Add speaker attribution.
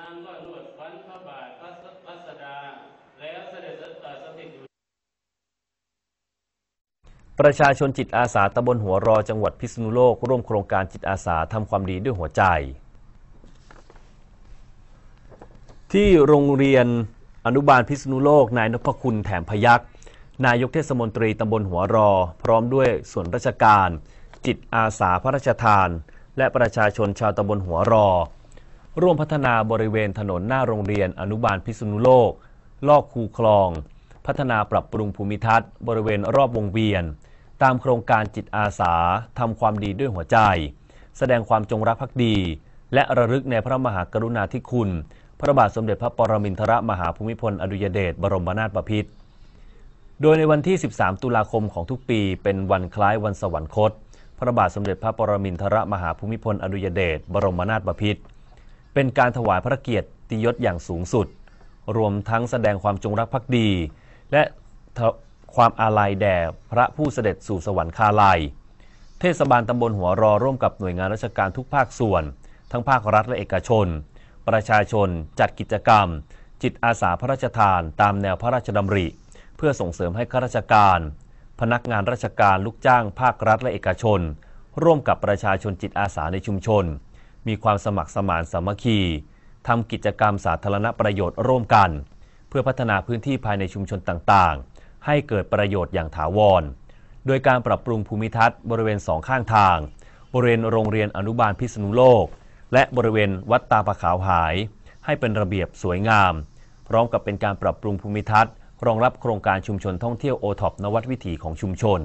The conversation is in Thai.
Speaker 1: นางก็นวดฟันพระบาทพระพัสดา แล้วเสด็จสถิตอยู่ประชาชนจิตอาสาตำบลหัวรอ จังหวัดพิษณุโลกร่วมโครงการจิตอาสาทำความดีด้วยหัวใจ ที่โรงเรียนอนุบาลพิษณุโลกนายนพคุณแถมพยักษ นายกเทศมนตรีตำบลหัวรอ พร้อมด้วยส่วนราชการ จิตอาสาพระราชทาน และประชาชนชาวตำบลหัวรอร่วมพัฒนาบริเวณถนนหน้าโรงเรียนอนุบาลพิษณุโลก ลอกคูคลอง พัฒนาปรับปรุงภูมิทัศน์บริเวณรอบวงเวียน ตามโครงการจิตอาสาทำความดีด้วยหัวใจ แสดงความจงรักภักดี และระลึกในพระมหากรุณาธิคุณ พระบาทสมเด็จพระปรมินทรมหาภูมิพล อดุยเดชบรมนาถบพิตรโดยในวันที่ 13 ตุลาคมของทุกปี เป็นวันคล้ายวันสวรรคต พระบาทสมเด็จพระปรมินทรมหาภูมิพลอดุยเดชบรมนาถบพิตรเป็นการถวายพระเกียรติยศอย่างสูงสุด รวมทั้งแสดงความจงรักภักดี และความอาลัยแด่พระผู้เสด็จสู่สวรรคาลัยเทศบาลตำบลหัวรอร่วมกับหน่วยงานราชการทุกภาคส่วน ทั้งภาครัฐและเอกชน ประชาชนจัดกิจกรรม จิตอาสาพระราชทานตามแนวพระราชดำริ เพื่อส่งเสริมให้ข้าราชการ พนักงานราชการลูกจ้างภาครัฐและเอกชน ร่วมกับประชาชนจิตอาสาในชุมชนมีความสมัครสมานสามัคคีทำกิจกรรมสาธารณประโยชน์ร่วมกัน เพื่อพัฒนาพื้นที่ภายในชุมชนต่างๆ ให้เกิดประโยชน์อย่างถาวร โดยการปรับปรุงภูมิทัศน์บริเวณสองข้างทาง บริเวณโรงเรียนอนุบาลพิษณุโลก และบริเวณวัดตาปะขาวหาย ให้เป็นระเบียบสวยงาม พร้อมกับเป็นการปรับปรุงภูมิทัศน์รองรับโครงการชุมชนท่องเที่ยวโอท็อปนวัดวิถีของชุมชน